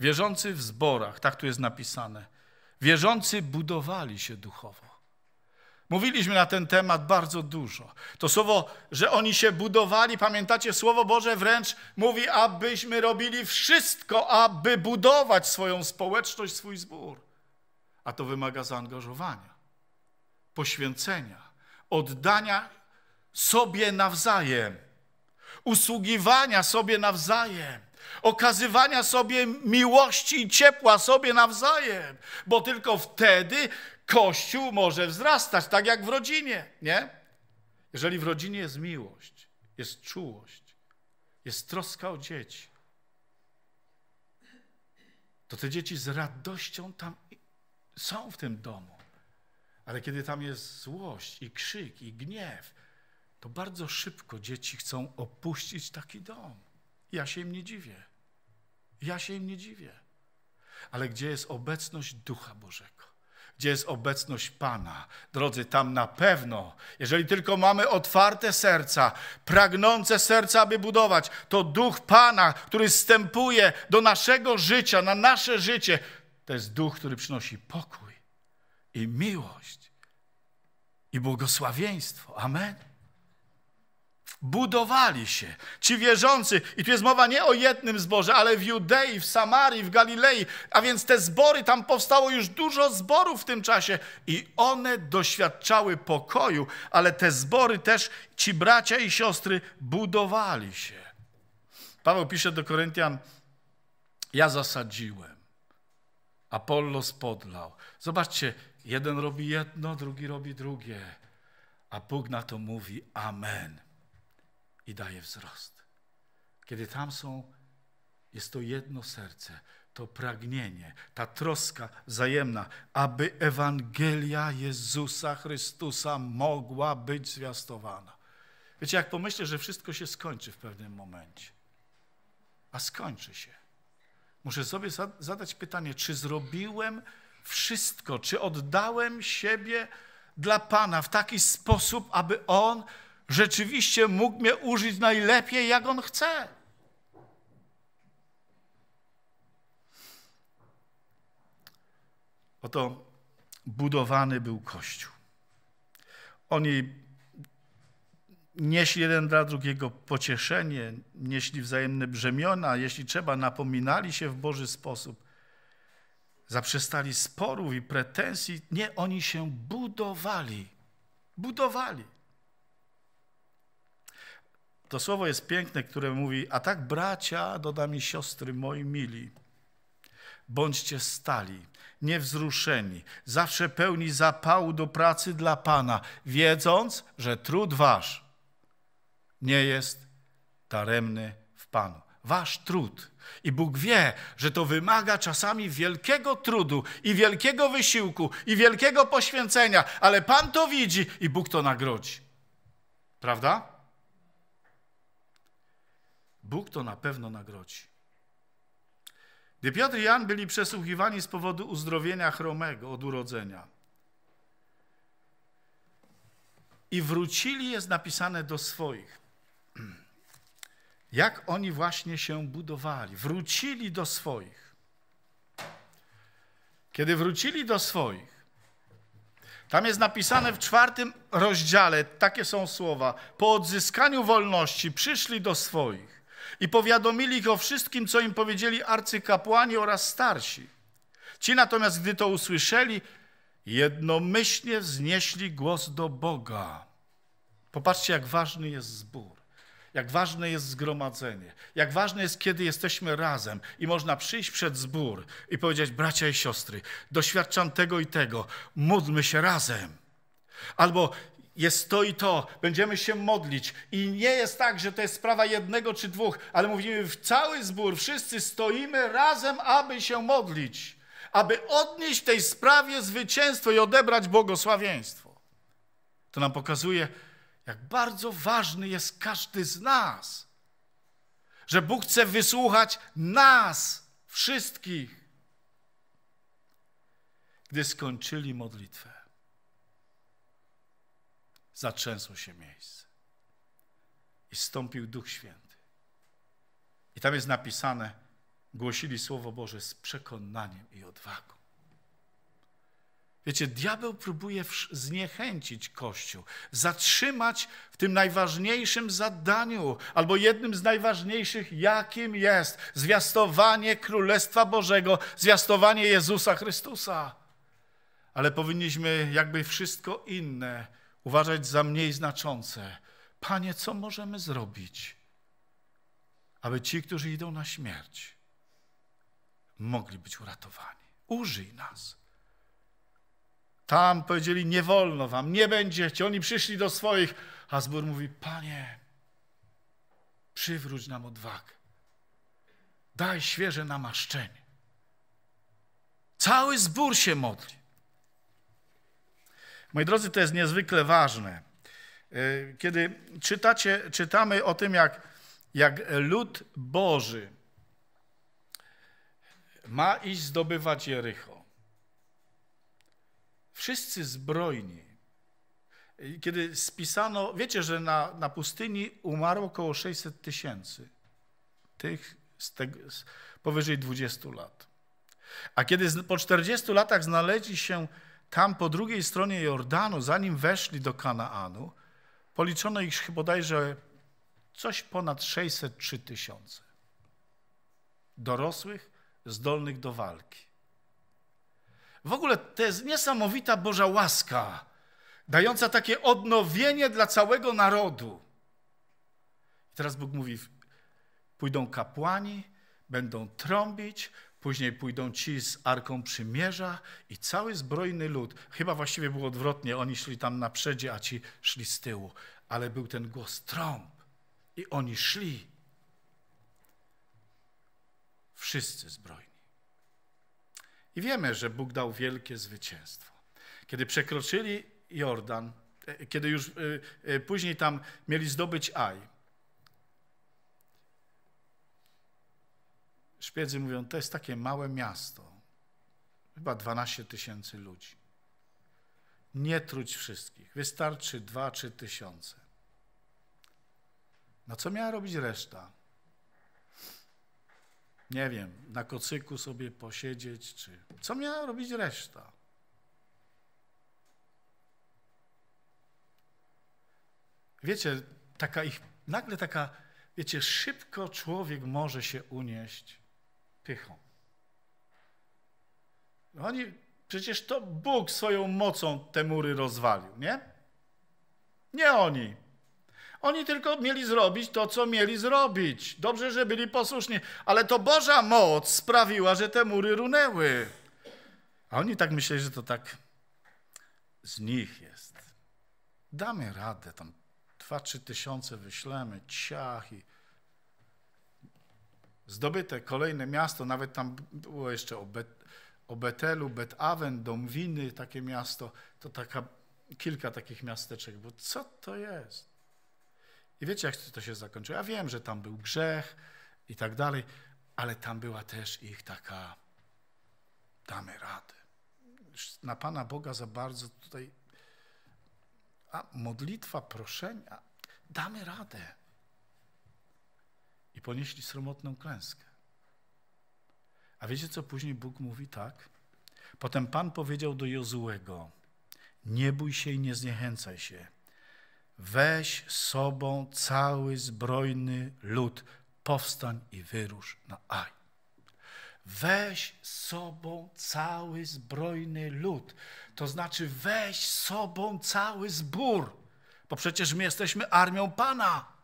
Wierzący w zborach, tak tu jest napisane, wierzący budowali się duchowo. Mówiliśmy na ten temat bardzo dużo. To słowo, że oni się budowali, pamiętacie, Słowo Boże wręcz mówi, abyśmy robili wszystko, aby budować swoją społeczność, swój zbór. A to wymaga zaangażowania, poświęcenia, oddania sobie nawzajem, usługiwania sobie nawzajem okazywania sobie miłości i ciepła sobie nawzajem, bo tylko wtedy Kościół może wzrastać, tak jak w rodzinie, nie? Jeżeli w rodzinie jest miłość, jest czułość, jest troska o dzieci, to te dzieci z radością tam są w tym domu. Ale kiedy tam jest złość i krzyk i gniew, to bardzo szybko dzieci chcą opuścić taki dom. Ja się im nie dziwię. Ja się im nie dziwię. Ale gdzie jest obecność Ducha Bożego? gdzie jest obecność Pana. Drodzy, tam na pewno, jeżeli tylko mamy otwarte serca, pragnące serca, aby budować, to Duch Pana, który wstępuje do naszego życia, na nasze życie, to jest Duch, który przynosi pokój i miłość i błogosławieństwo. Amen budowali się. Ci wierzący, i tu jest mowa nie o jednym zborze, ale w Judei, w Samarii, w Galilei, a więc te zbory, tam powstało już dużo zborów w tym czasie i one doświadczały pokoju, ale te zbory też ci bracia i siostry budowali się. Paweł pisze do Koryntian, ja zasadziłem, Apollos podlał. Zobaczcie, jeden robi jedno, drugi robi drugie, a Bóg na to mówi amen i daje wzrost. Kiedy tam są, jest to jedno serce, to pragnienie, ta troska wzajemna, aby Ewangelia Jezusa Chrystusa mogła być zwiastowana. Wiecie, jak pomyślę, że wszystko się skończy w pewnym momencie, a skończy się. Muszę sobie zadać pytanie, czy zrobiłem wszystko, czy oddałem siebie dla Pana w taki sposób, aby On rzeczywiście mógł mnie użyć najlepiej, jak On chce. Oto budowany był Kościół. Oni nieśli jeden dla drugiego pocieszenie, nieśli wzajemne brzemiona, jeśli trzeba, napominali się w Boży sposób. Zaprzestali sporów i pretensji. Nie, oni się budowali. Budowali. To słowo jest piękne, które mówi, a tak bracia, dodam i siostry moi mili, bądźcie stali, niewzruszeni, zawsze pełni zapału do pracy dla Pana, wiedząc, że trud wasz nie jest daremny w Panu. Wasz trud. I Bóg wie, że to wymaga czasami wielkiego trudu i wielkiego wysiłku i wielkiego poświęcenia, ale Pan to widzi i Bóg to nagrodzi. Prawda? Bóg to na pewno nagrodzi. Gdy Piotr i Jan byli przesłuchiwani z powodu uzdrowienia chromego od urodzenia i wrócili, jest napisane do swoich. Jak oni właśnie się budowali, wrócili do swoich. Kiedy wrócili do swoich, tam jest napisane w czwartym rozdziale, takie są słowa, po odzyskaniu wolności przyszli do swoich i powiadomili ich o wszystkim, co im powiedzieli arcykapłani oraz starsi. Ci natomiast, gdy to usłyszeli, jednomyślnie wznieśli głos do Boga. Popatrzcie, jak ważny jest zbór, jak ważne jest zgromadzenie, jak ważne jest, kiedy jesteśmy razem i można przyjść przed zbór i powiedzieć, bracia i siostry, doświadczam tego i tego, módlmy się razem. Albo jest to i to, będziemy się modlić. I nie jest tak, że to jest sprawa jednego czy dwóch, ale mówimy w cały zbór, wszyscy stoimy razem, aby się modlić, aby odnieść w tej sprawie zwycięstwo i odebrać błogosławieństwo. To nam pokazuje, jak bardzo ważny jest każdy z nas, że Bóg chce wysłuchać nas wszystkich. Gdy skończyli modlitwę, zatrzęsło się miejsce. I stąpił Duch Święty. I tam jest napisane, głosili Słowo Boże z przekonaniem i odwagą. Wiecie, diabeł próbuje zniechęcić Kościół, zatrzymać w tym najważniejszym zadaniu, albo jednym z najważniejszych, jakim jest zwiastowanie Królestwa Bożego, zwiastowanie Jezusa Chrystusa. Ale powinniśmy, jakby wszystko inne, uważać za mniej znaczące. Panie, co możemy zrobić, aby ci, którzy idą na śmierć, mogli być uratowani? Użyj nas. Tam powiedzieli, nie wolno wam, nie będziecie. Oni przyszli do swoich. A zbór mówi, Panie, przywróć nam odwagę. Daj świeże namaszczenie. Cały zbór się modli. Moi drodzy, to jest niezwykle ważne. Y, kiedy czytacie, czytamy o tym, jak, jak lud Boży ma iść zdobywać Jericho. Wszyscy zbrojni. Kiedy spisano, wiecie, że na, na pustyni umarło około 600 tysięcy tych z tego, z powyżej 20 lat. A kiedy po 40 latach znaleźli się tam po drugiej stronie Jordanu, zanim weszli do Kanaanu, policzono ich bodajże coś ponad 603 tysiące dorosłych, zdolnych do walki. W ogóle to jest niesamowita Boża łaska, dająca takie odnowienie dla całego narodu. I teraz Bóg mówi: pójdą kapłani, będą trąbić, Później pójdą ci z Arką Przymierza i cały zbrojny lud. Chyba właściwie było odwrotnie. Oni szli tam na przedzie, a ci szli z tyłu. Ale był ten głos trąb i oni szli. Wszyscy zbrojni. I wiemy, że Bóg dał wielkie zwycięstwo. Kiedy przekroczyli Jordan, e, kiedy już e, e, później tam mieli zdobyć Aj, Szpiedzy mówią, to jest takie małe miasto, chyba 12 tysięcy ludzi. Nie truć wszystkich, wystarczy 2-3 tysiące. No co miała robić reszta? Nie wiem, na kocyku sobie posiedzieć, czy co miała robić reszta? Wiecie, taka ich, nagle taka, wiecie, szybko człowiek może się unieść pychą. No oni, przecież to Bóg swoją mocą te mury rozwalił, nie? Nie oni. Oni tylko mieli zrobić to, co mieli zrobić. Dobrze, że byli posłuszni, ale to Boża moc sprawiła, że te mury runęły. A oni tak myśleli, że to tak z nich jest. Damy radę, tam dwa, trzy tysiące wyślemy, ciach i zdobyte kolejne miasto, nawet tam było jeszcze o, Bet, o Betelu, Betawen, Domwiny, takie miasto, to taka, kilka takich miasteczek, bo co to jest? I wiecie, jak to się zakończyło? Ja wiem, że tam był grzech i tak dalej, ale tam była też ich taka damy radę. Na Pana Boga za bardzo tutaj a modlitwa, proszenia, damy radę i ponieśli sromotną klęskę. A wiecie, co później Bóg mówi? Tak. Potem Pan powiedział do Jozułego, nie bój się i nie zniechęcaj się. Weź sobą cały zbrojny lud, powstań i wyrusz na Aj. Weź sobą cały zbrojny lud, to znaczy weź sobą cały zbór, bo przecież my jesteśmy armią Pana.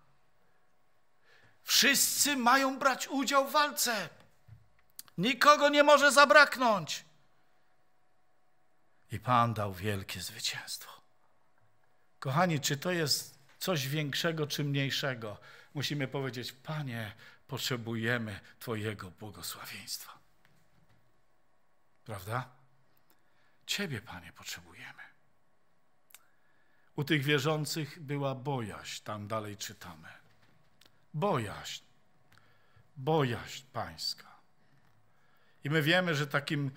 Wszyscy mają brać udział w walce. Nikogo nie może zabraknąć. I Pan dał wielkie zwycięstwo. Kochani, czy to jest coś większego czy mniejszego? Musimy powiedzieć: Panie, potrzebujemy Twojego błogosławieństwa. Prawda? Ciebie, Panie, potrzebujemy. U tych wierzących była bojaźń, tam dalej czytamy bojaźń. Bojaźń pańska. I my wiemy, że takim,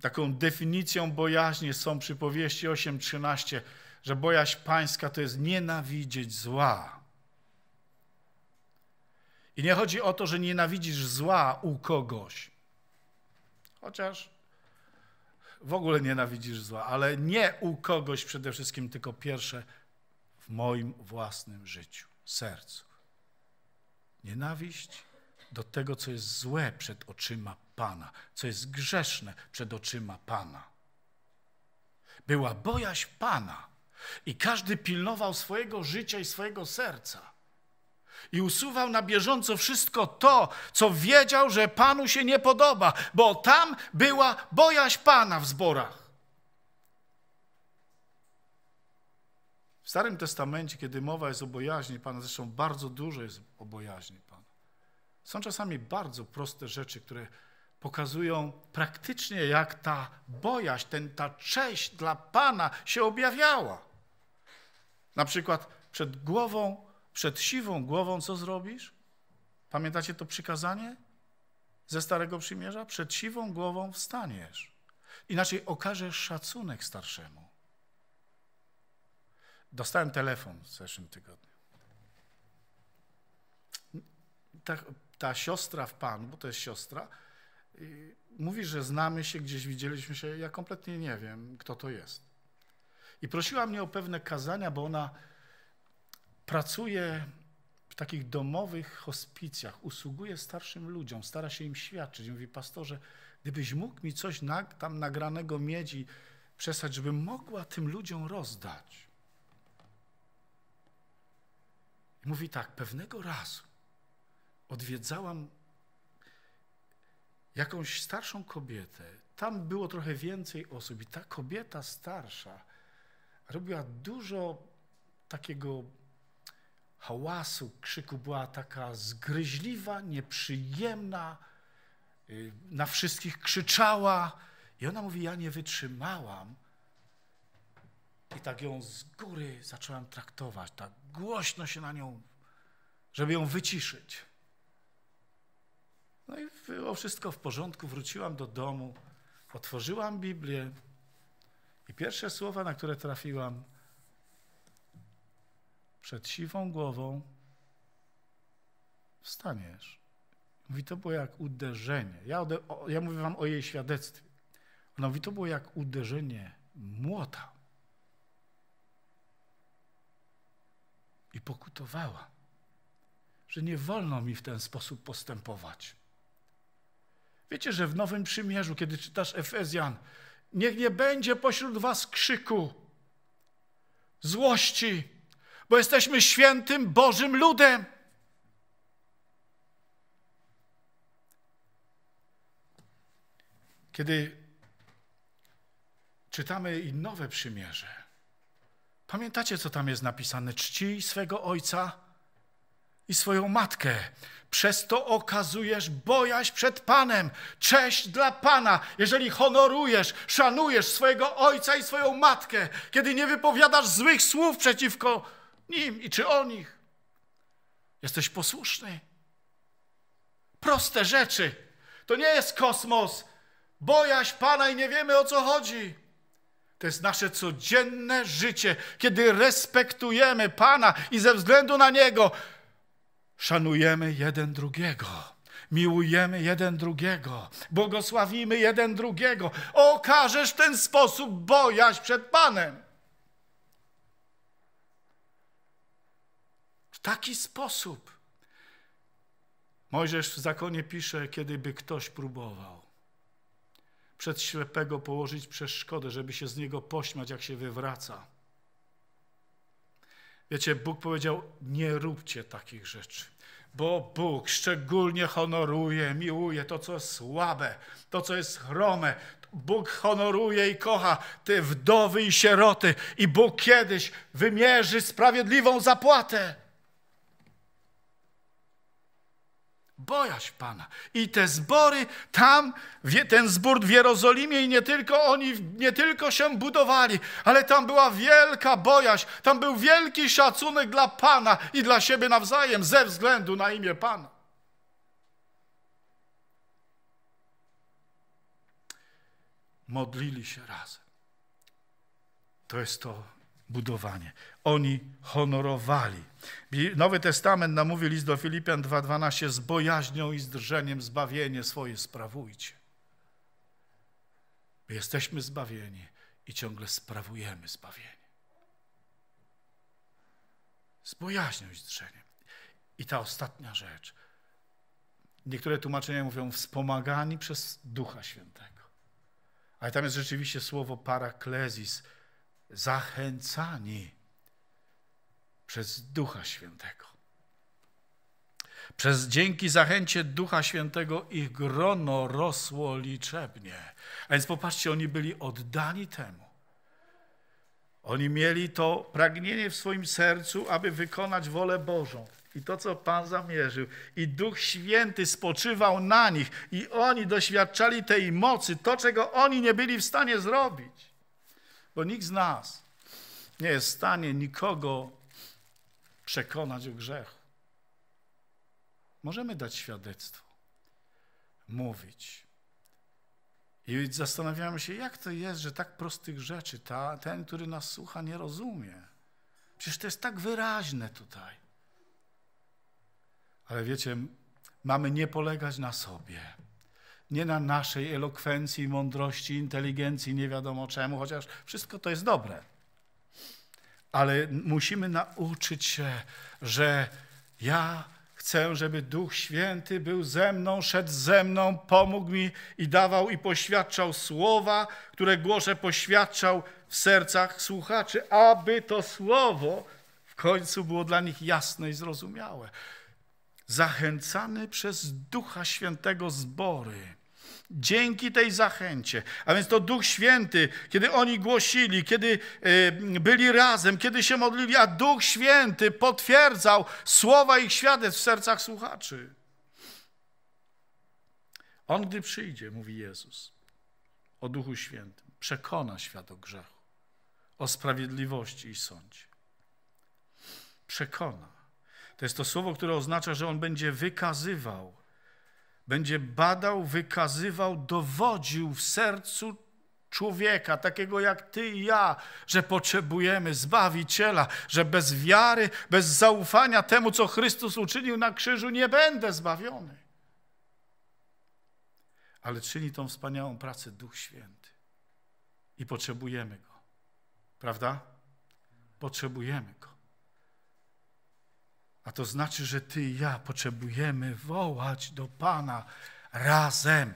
taką definicją bojaźni są przypowieści 8:13, że bojaźń pańska to jest nienawidzieć zła. I nie chodzi o to, że nienawidzisz zła u kogoś. Chociaż w ogóle nienawidzisz zła, ale nie u kogoś przede wszystkim, tylko pierwsze w moim własnym życiu, sercu. Nienawiść do tego, co jest złe przed oczyma Pana, co jest grzeszne przed oczyma Pana. Była bojaźń Pana i każdy pilnował swojego życia i swojego serca. I usuwał na bieżąco wszystko to, co wiedział, że Panu się nie podoba, bo tam była bojaźń Pana w zborach. W Starym Testamencie, kiedy mowa jest o bojaźni Pana, zresztą bardzo dużo jest o bojaźni Pana. Są czasami bardzo proste rzeczy, które pokazują praktycznie, jak ta bojaźń, ten, ta cześć dla Pana się objawiała. Na przykład przed głową, przed siwą głową co zrobisz? Pamiętacie to przykazanie ze Starego Przymierza? Przed siwą głową wstaniesz. Inaczej okażesz szacunek starszemu. Dostałem telefon w zeszłym tygodniu. Ta, ta siostra w Panu, bo to jest siostra, y, mówi, że znamy się, gdzieś widzieliśmy się, ja kompletnie nie wiem, kto to jest. I prosiła mnie o pewne kazania, bo ona pracuje w takich domowych hospicjach, usługuje starszym ludziom, stara się im świadczyć. mówi, pastorze, gdybyś mógł mi coś na, tam nagranego mieć i przesłać, żebym mogła tym ludziom rozdać. I mówi tak, pewnego razu odwiedzałam jakąś starszą kobietę. Tam było trochę więcej osób i ta kobieta starsza robiła dużo takiego hałasu, krzyku. Była taka zgryźliwa, nieprzyjemna, y, na wszystkich krzyczała. I ona mówi, ja nie wytrzymałam i tak ją z góry zacząłem traktować, tak głośno się na nią, żeby ją wyciszyć. No i było wszystko w porządku, wróciłam do domu, otworzyłam Biblię i pierwsze słowa, na które trafiłam, przed siwą głową wstaniesz. Mówi, to było jak uderzenie. Ja, ode, o, ja mówię wam o jej świadectwie. Ona mówi, to było jak uderzenie młota. i pokutowała, że nie wolno mi w ten sposób postępować. Wiecie, że w Nowym Przymierzu, kiedy czytasz Efezjan, niech nie będzie pośród was krzyku, złości, bo jesteśmy świętym Bożym ludem. Kiedy czytamy i Nowe Przymierze, Pamiętacie, co tam jest napisane? Czci swego ojca i swoją matkę. Przez to okazujesz bojaźń przed Panem, cześć dla Pana, jeżeli honorujesz, szanujesz swojego ojca i swoją matkę, kiedy nie wypowiadasz złych słów przeciwko nim i czy o nich. Jesteś posłuszny. Proste rzeczy. To nie jest kosmos. Bojaźń Pana i nie wiemy o co chodzi. To jest nasze codzienne życie, kiedy respektujemy Pana i ze względu na Niego szanujemy jeden drugiego. Miłujemy jeden drugiego, błogosławimy jeden drugiego. Okażesz w ten sposób bojaźń przed Panem. W taki sposób. Mojżesz w zakonie pisze, kiedyby ktoś próbował przed ślepego położyć przeszkodę, żeby się z niego pośmiać, jak się wywraca. Wiecie, Bóg powiedział: Nie róbcie takich rzeczy, bo Bóg szczególnie honoruje, miłuje to, co jest słabe, to, co jest chrome. Bóg honoruje i kocha te wdowy i sieroty, i Bóg kiedyś wymierzy sprawiedliwą zapłatę. bojaź Pana. I te zbory tam, ten zbór w Jerozolimie i nie tylko oni, nie tylko się budowali, ale tam była wielka bojaźń, tam był wielki szacunek dla Pana i dla siebie nawzajem ze względu na imię Pana. Modlili się razem. To jest to budowanie. Oni honorowali. Nowy Testament namówi list do Filipian 2,12 z bojaźnią i z drżeniem zbawienie swoje sprawujcie. My jesteśmy zbawieni i ciągle sprawujemy zbawienie. Z bojaźnią i z drżeniem. I ta ostatnia rzecz. Niektóre tłumaczenia mówią wspomagani przez Ducha Świętego. Ale tam jest rzeczywiście słowo paraklezis, zachęcani przez Ducha Świętego. Przez dzięki zachęcie Ducha Świętego ich grono rosło liczebnie. A więc popatrzcie, oni byli oddani temu. Oni mieli to pragnienie w swoim sercu, aby wykonać wolę Bożą. I to, co Pan zamierzył. I Duch Święty spoczywał na nich. I oni doświadczali tej mocy, to, czego oni nie byli w stanie zrobić. Bo nikt z nas nie jest w stanie nikogo przekonać o grzechu. Możemy dać świadectwo, mówić. I zastanawiamy się, jak to jest, że tak prostych rzeczy ta, ten, który nas słucha, nie rozumie. Przecież to jest tak wyraźne tutaj. Ale wiecie, mamy nie polegać na sobie nie na naszej elokwencji, mądrości, inteligencji, nie wiadomo czemu, chociaż wszystko to jest dobre. Ale musimy nauczyć się, że ja chcę, żeby Duch Święty był ze mną, szedł ze mną, pomógł mi i dawał i poświadczał słowa, które głoszę poświadczał w sercach słuchaczy, aby to słowo w końcu było dla nich jasne i zrozumiałe zachęcany przez Ducha Świętego zbory Dzięki tej zachęcie. A więc to Duch Święty, kiedy oni głosili, kiedy e, byli razem, kiedy się modlili, a Duch Święty potwierdzał słowa ich świadectw w sercach słuchaczy. On, gdy przyjdzie, mówi Jezus, o Duchu Świętym, przekona świat o grzechu, o sprawiedliwości i sądzie. Przekona. To jest to słowo, które oznacza, że on będzie wykazywał będzie badał, wykazywał, dowodził w sercu człowieka, takiego jak ty i ja, że potrzebujemy Zbawiciela, że bez wiary, bez zaufania temu, co Chrystus uczynił na krzyżu, nie będę zbawiony. Ale czyni tą wspaniałą pracę Duch Święty i potrzebujemy Go. Prawda? Potrzebujemy Go. A to znaczy, że Ty i ja potrzebujemy wołać do Pana razem.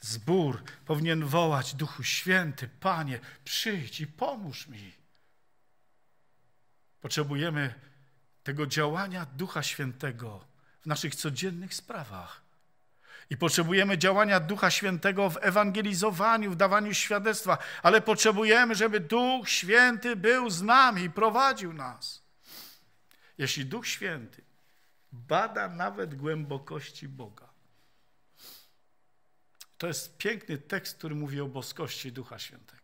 Zbór powinien wołać Duchu Święty, Panie, przyjdź i pomóż mi. Potrzebujemy tego działania Ducha Świętego w naszych codziennych sprawach. I potrzebujemy działania Ducha Świętego w ewangelizowaniu, w dawaniu świadectwa, ale potrzebujemy, żeby Duch Święty był z nami i prowadził nas. Jeśli Duch Święty bada nawet głębokości Boga. To jest piękny tekst, który mówi o boskości Ducha Świętego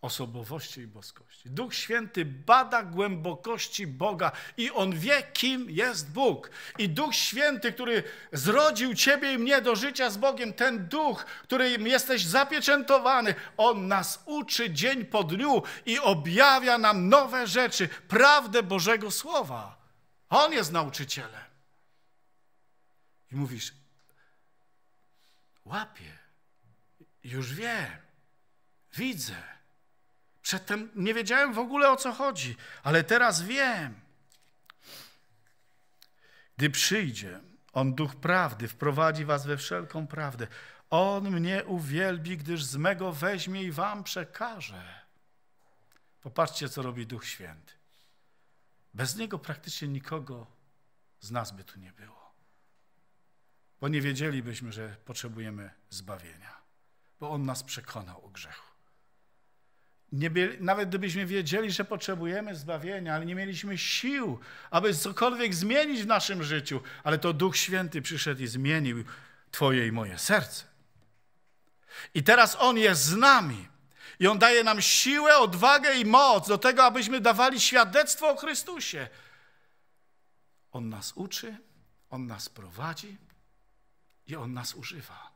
osobowości i boskości. Duch Święty bada głębokości Boga i on wie, kim jest Bóg. I Duch Święty, który zrodził ciebie i mnie do życia z Bogiem, ten Duch, którym jesteś zapieczętowany, on nas uczy dzień po dniu i objawia nam nowe rzeczy, prawdę Bożego Słowa. On jest nauczycielem. I mówisz, łapie, już wiem, widzę Przedtem nie wiedziałem w ogóle o co chodzi, ale teraz wiem. Gdy przyjdzie On, Duch Prawdy, wprowadzi was we wszelką prawdę. On mnie uwielbi, gdyż z mego weźmie i wam przekaże. Popatrzcie, co robi Duch Święty. Bez Niego praktycznie nikogo z nas by tu nie było. Bo nie wiedzielibyśmy, że potrzebujemy zbawienia. Bo On nas przekonał o grzechu. Byli, nawet gdybyśmy wiedzieli, że potrzebujemy zbawienia, ale nie mieliśmy sił, aby cokolwiek zmienić w naszym życiu, ale to Duch Święty przyszedł i zmienił Twoje i moje serce. I teraz On jest z nami. I On daje nam siłę, odwagę i moc do tego, abyśmy dawali świadectwo o Chrystusie. On nas uczy, On nas prowadzi i On nas używa.